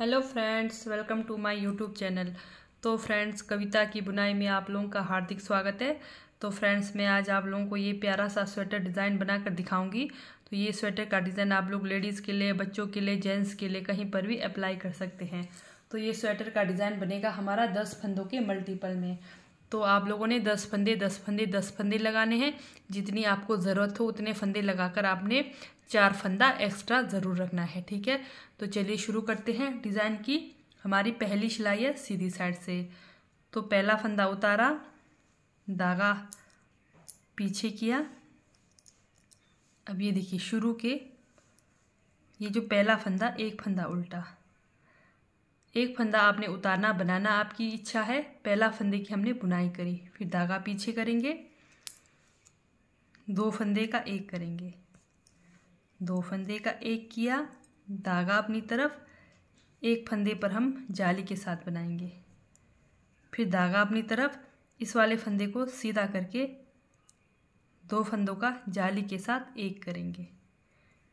hello friends welcome to my YouTube channel तो friends Kavita की बुनाई में आप लोगों का हार्दिक स्वागत है तो फ्रेंड्स मैं आज आप लोगों को ये प्यारा सा स्वेटर डिज़ाइन बनाकर दिखाऊंगी तो ये स्वेटर का डिज़ाइन आप लोग लेडीज़ के लिए बच्चों के लिए जेंट्स के लिए कहीं पर भी अप्लाई कर सकते हैं तो ये स्वेटर का डिज़ाइन बनेगा हमारा दस फंदों के मल्टीपल में तो आप लोगों ने दस फंदे दस फंदे दस फंदे लगाने हैं जितनी आपको ज़रूरत हो उतने फंदे लगाकर आपने चार फंदा एक्स्ट्रा ज़रूर रखना है ठीक है तो चलिए शुरू करते हैं डिज़ाइन की हमारी पहली सिलाई है सीधी साइड से तो पहला फंदा उतारा धागा पीछे किया अब ये देखिए शुरू के ये जो पहला फंदा एक फंदा उल्टा एक फंदा आपने उतारना बनाना आपकी इच्छा है पहला फंदे की हमने बुनाई करी फिर धागा पीछे करेंगे दो फंदे का एक करेंगे दो फंदे का एक किया धागा अपनी तरफ एक फंदे पर हम जाली के साथ बनाएंगे फिर धागा अपनी तरफ इस वाले फंदे को सीधा करके दो फंदों का जाली के साथ एक करेंगे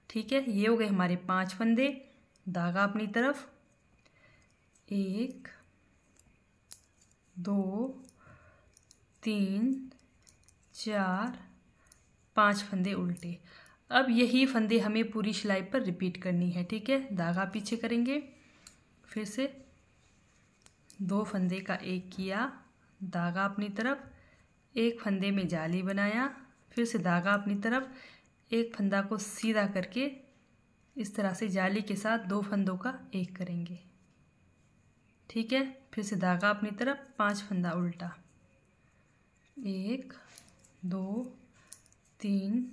ठीक है ये हो गए हमारे पांच फंदे धागा अपनी तरफ एक दो तीन चार पांच फंदे उल्टे अब यही फंदे हमें पूरी सिलाई पर रिपीट करनी है ठीक है धागा पीछे करेंगे फिर से दो फंदे का एक किया धागा अपनी तरफ एक फंदे में जाली बनाया फिर से धागा अपनी तरफ एक फंदा को सीधा करके इस तरह से जाली के साथ दो फंदों का एक करेंगे ठीक है फिर से धागा अपनी तरफ पांच फंदा उल्टा एक दो तीन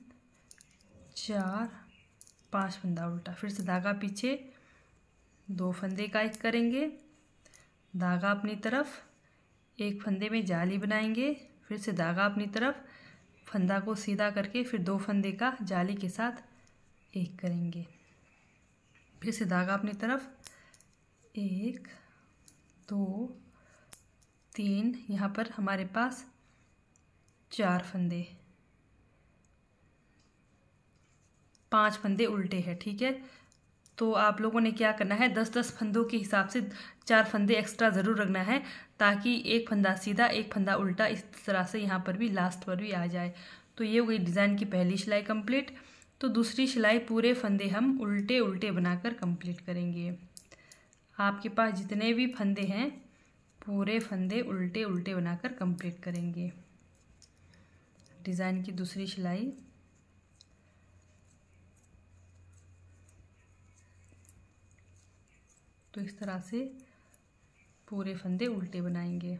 चार पांच फंदा उल्टा फिर से धागा पीछे दो फंदे का एक करेंगे धागा अपनी तरफ एक फंदे में जाली बनाएंगे फिर से धागा अपनी तरफ फंदा को सीधा करके फिर दो फंदे का जाली के साथ एक करेंगे फिर से धागा अपनी तरफ एक दो तीन यहाँ पर हमारे पास चार फंदे पांच फंदे उल्टे हैं ठीक है तो आप लोगों ने क्या करना है दस दस फंदों के हिसाब से चार फंदे एक्स्ट्रा ज़रूर रखना है ताकि एक फंदा सीधा एक फंदा उल्टा इस तरह से यहाँ पर भी लास्ट पर भी आ जाए तो ये हो गई डिज़ाइन की पहली सिलाई कंप्लीट तो दूसरी सिलाई पूरे फंदे हम उल्टे उल्टे बनाकर कंप्लीट करेंगे आपके पास जितने भी फंदे हैं पूरे फंदे उल्टे उल्टे बनाकर कंप्लीट करेंगे डिज़ाइन की दूसरी सिलाई तो इस तरह से पूरे फंदे उल्टे बनाएंगे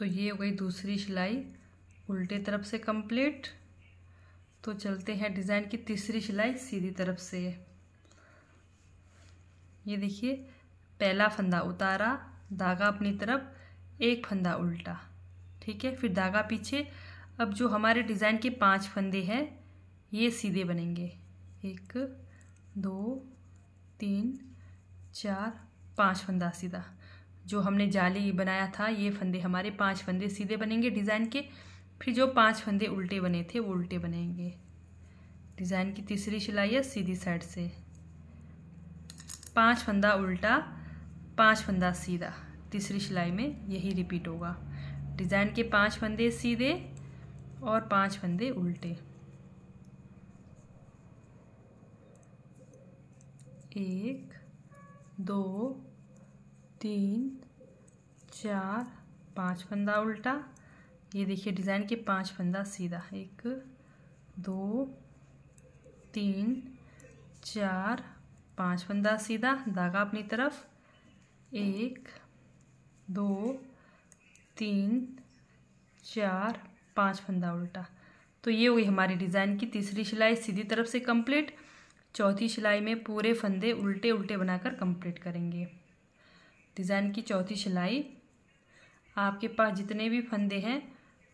तो ये हो गई दूसरी सिलाई उल्टे तरफ से कंप्लीट तो चलते हैं डिज़ाइन की तीसरी सिलाई सीधी तरफ से ये देखिए पहला फंदा उतारा धागा अपनी तरफ एक फंदा उल्टा ठीक है फिर धागा पीछे अब जो हमारे डिज़ाइन के पांच फंदे हैं ये सीधे बनेंगे एक दो तीन चार पांच फंदा सीधा जो हमने जाली बनाया था ये फंदे हमारे पांच फंदे सीधे बनेंगे डिज़ाइन के फिर जो पांच फंदे उल्टे बने थे वो उल्टे बनेंगे डिज़ाइन की तीसरी सिलाई है सीधी साइड से पांच फंदा उल्टा पांच फंदा सीधा तीसरी सिलाई में यही रिपीट होगा डिज़ाइन के पांच फंदे सीधे और पांच फंदे उल्टे एक दो तीन चार पांच फंदा उल्टा ये देखिए डिज़ाइन के पांच फंदा सीधा एक दो तीन चार पांच फंदा सीधा धागा अपनी तरफ एक दो तीन चार पांच फंदा उल्टा तो ये हुई हमारी डिज़ाइन की तीसरी सिलाई सीधी तरफ से कंप्लीट चौथी सिलाई में पूरे फंदे उल्टे उल्टे बनाकर कंप्लीट करेंगे डिज़ाइन की चौथी सिलाई आपके पास जितने भी फंदे हैं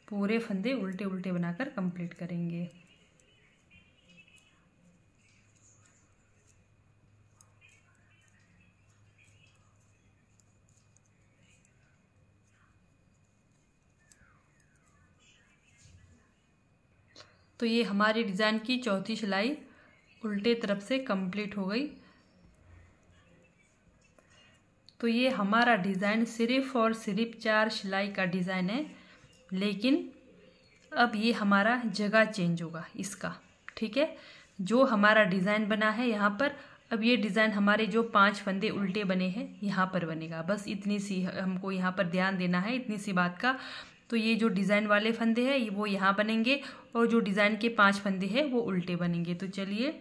पूरे फंदे उल्टे उल्टे बनाकर कंप्लीट करेंगे तो ये हमारी डिज़ाइन की चौथी सिलाई उल्टे तरफ से कंप्लीट हो गई तो ये हमारा डिज़ाइन सिर्फ और सिर्फ चार सिलाई का डिज़ाइन है लेकिन अब ये हमारा जगह चेंज होगा इसका ठीक है जो हमारा डिज़ाइन बना है यहाँ पर अब ये डिज़ाइन हमारे जो पांच फंदे उल्टे बने हैं यहाँ पर बनेगा बस इतनी सी हमको यहाँ पर ध्यान देना है इतनी सी बात का तो ये जो डिज़ाइन वाले फंदे हैं वो यहाँ बनेंगे और जो डिज़ाइन के पांच फंदे हैं वो उल्टे बनेंगे तो चलिए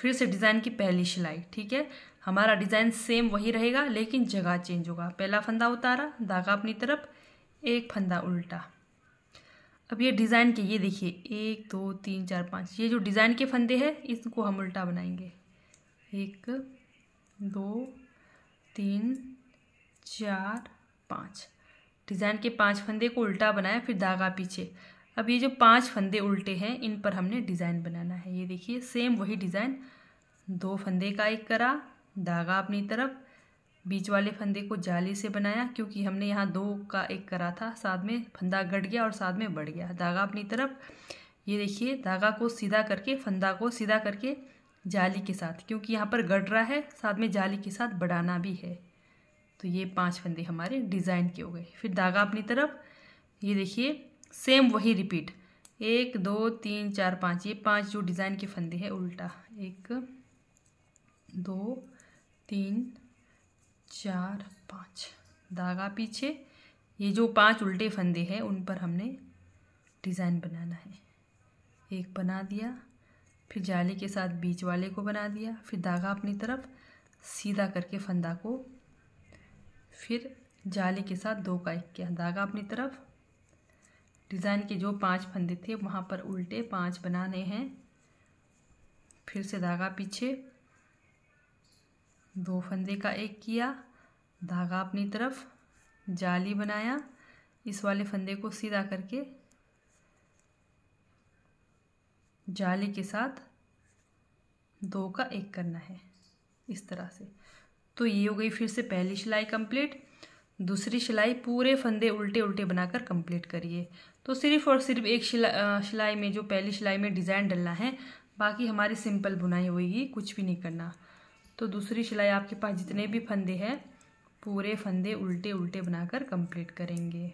फिर से डिज़ाइन की पहली सिलाई ठीक है हमारा डिज़ाइन सेम वही रहेगा लेकिन जगह चेंज होगा पहला फंदा उतारा धागा अपनी तरफ एक फंदा उल्टा अब ये डिज़ाइन के ये देखिए एक दो तीन चार पाँच ये जो डिज़ाइन के फंदे हैं इसको हम उल्टा बनाएंगे एक दो तीन चार पाँच डिज़ाइन के पांच फंदे को उल्टा बनाया फिर धागा पीछे अब ये जो पांच फंदे उल्टे हैं इन पर हमने डिज़ाइन बनाना है ये देखिए सेम वही डिज़ाइन दो फंदे का एक करा धागा अपनी तरफ बीच वाले फंदे को जाली से बनाया क्योंकि हमने यहाँ दो का एक करा था साथ में फंदा घट गया और साथ में बढ़ गया धागा अपनी तरफ ये देखिए धागा को सीधा करके फंदा को सीधा करके जाली के साथ क्योंकि यहाँ पर गट रहा है साथ में जाली के साथ बढ़ाना भी है तो ये पांच फंदे हमारे डिज़ाइन के हो गए फिर धागा अपनी तरफ ये देखिए सेम वही रिपीट एक दो तीन चार पाँच ये पांच जो डिज़ाइन के फंदे हैं उल्टा एक दो तीन चार पाँच धागा पीछे ये जो पांच उल्टे फंदे हैं उन पर हमने डिज़ाइन बनाना है एक बना दिया फिर जाली के साथ बीच वाले को बना दिया फिर धागा अपनी तरफ सीधा करके फंदा को फिर जाली के साथ दो का एक किया धागा अपनी तरफ डिज़ाइन के जो पांच फंदे थे वहाँ पर उल्टे पांच बनाने हैं फिर से धागा पीछे दो फंदे का एक किया धागा अपनी तरफ जाली बनाया इस वाले फंदे को सीधा करके जाली के साथ दो का एक करना है इस तरह से तो ये हो गई फिर से पहली सिलाई कंप्लीट दूसरी सिलाई पूरे फंदे उल्टे उल्टे बनाकर कंप्लीट करिए तो सिर्फ और सिर्फ एक सिलाई में जो पहली सिलाई में डिज़ाइन डलना है बाकी हमारी सिंपल बुनाई होगी कुछ भी नहीं करना तो दूसरी सिलाई आपके पास जितने भी फंदे हैं पूरे फंदे उल्टे उल्टे बनाकर कंप्लीट करेंगे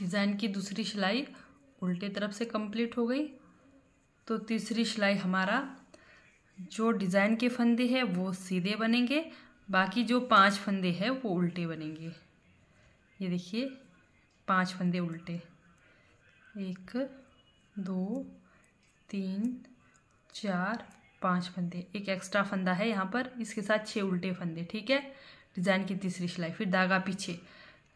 डिज़ाइन की दूसरी सिलाई उल्टे तरफ से कंप्लीट हो गई तो तीसरी सिलाई हमारा जो डिज़ाइन के फंदे हैं वो सीधे बनेंगे बाकी जो पांच फंदे हैं वो उल्टे बनेंगे ये देखिए पांच फंदे उल्टे एक दो तीन चार पांच फंदे एक एक्स्ट्रा फंदा है यहाँ पर इसके साथ छः उल्टे फंदे ठीक है डिज़ाइन की तीसरी सिलाई फिर धागा पीछे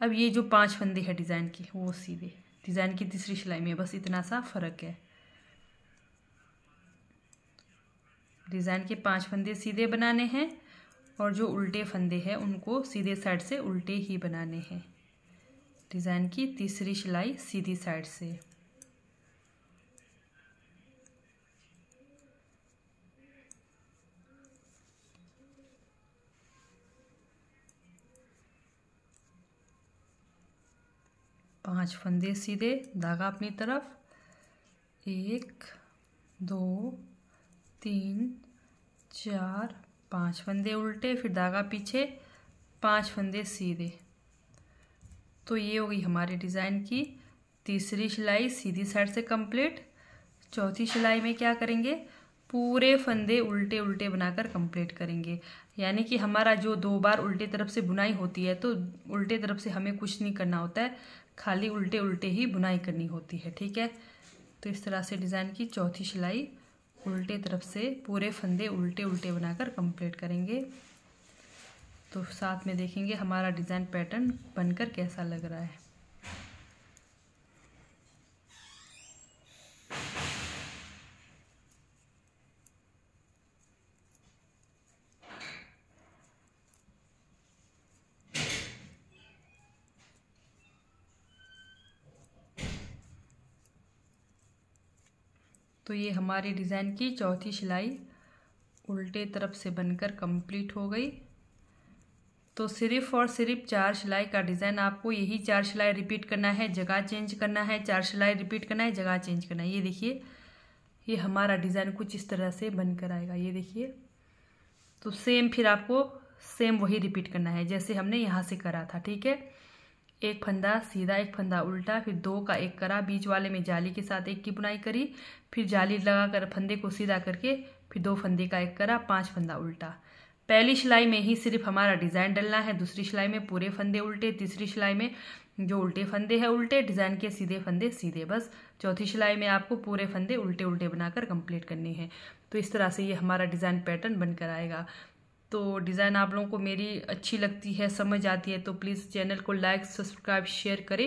अब ये जो पांच फंदे हैं डिज़ाइन के वो सीधे डिज़ाइन की तीसरी सिलाई में बस इतना सा फ़र्क है डिज़ाइन के पांच फंदे सीधे बनाने हैं और जो उल्टे फंदे हैं उनको सीधे साइड से उल्टे ही बनाने हैं डिज़ाइन की तीसरी सिलाई सीधी साइड से पांच फंदे सीधे धागा अपनी तरफ एक दो तीन चार पांच फंदे उल्टे फिर धागा पीछे पांच फंदे सीधे तो ये हो गई हमारे डिज़ाइन की तीसरी सिलाई सीधी साइड से कंप्लीट चौथी सिलाई में क्या करेंगे पूरे फंदे उल्टे उल्टे बनाकर कंप्लीट करेंगे यानी कि हमारा जो दो बार उल्टे तरफ से बुनाई होती है तो उल्टे तरफ से हमें कुछ नहीं करना होता है खाली उल्टे उल्टे ही बुनाई करनी होती है ठीक है तो इस तरह से डिज़ाइन की चौथी सिलाई उल्टे तरफ से पूरे फंदे उल्टे उल्टे बनाकर कंप्लीट करेंगे तो साथ में देखेंगे हमारा डिज़ाइन पैटर्न बनकर कैसा लग रहा है तो ये हमारे डिज़ाइन की चौथी सिलाई उल्टे तरफ से बनकर कंप्लीट हो गई तो सिर्फ और सिर्फ चार सिलाई का डिज़ाइन आपको यही चार सिलाई रिपीट करना है जगह चेंज करना है चार सिलाई रिपीट करना है जगह चेंज करना है ये देखिए ये हमारा डिज़ाइन कुछ इस तरह से बनकर आएगा ये देखिए तो सेम फिर आपको सेम वही रिपीट करना है जैसे हमने यहाँ से करा था ठीक है एक फंदा सीधा एक फंदा उल्टा फिर दो का एक करा बीच वाले में जाली के साथ एक की बुनाई करी फिर जाली लगाकर फंदे को सीधा करके फिर दो फंदे का एक करा पांच फंदा उल्टा पहली सिलाई में ही सिर्फ हमारा डिज़ाइन डलना है दूसरी सिलाई में पूरे फंदे उल्टे तीसरी सिलाई में जो उल्टे फंदे हैं उल्टे डिज़ाइन के सीधे फंदे सीधे बस चौथी सिलाई में आपको पूरे फंदे उल्टे उल्टे बनाकर कंप्लीट करने हैं तो इस तरह से ये हमारा डिज़ाइन पैटर्न बनकर आएगा तो डिज़ाइन आप लोगों को मेरी अच्छी लगती है समझ आती है तो प्लीज़ चैनल को लाइक सब्सक्राइब शेयर करें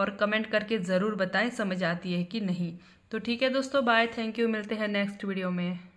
और कमेंट करके ज़रूर बताएं समझ आती है कि नहीं तो ठीक है दोस्तों बाय थैंक यू मिलते हैं नेक्स्ट वीडियो में